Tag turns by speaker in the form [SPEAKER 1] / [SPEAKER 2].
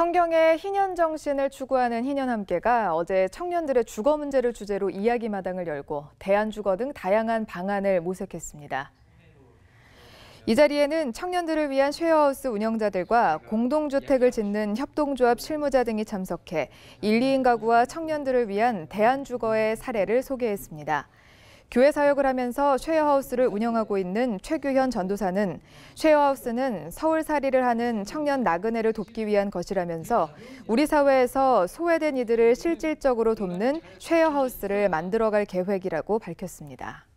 [SPEAKER 1] 성경의 희년 정신을 추구하는 희년함께가 어제 청년들의 주거 문제를 주제로 이야기마당을 열고 대안주거 등 다양한 방안을 모색했습니다. 이 자리에는 청년들을 위한 쉐어하우스 운영자들과 공동주택을 짓는 협동조합 실무자 등이 참석해 1, 2인 가구와 청년들을 위한 대안주거의 사례를 소개했습니다. 교회 사역을 하면서 쉐어하우스를 운영하고 있는 최규현 전도사는 쉐어하우스는 서울살이를 하는 청년 나그네를 돕기 위한 것이라면서 우리 사회에서 소외된 이들을 실질적으로 돕는 쉐어하우스를 만들어갈 계획이라고 밝혔습니다.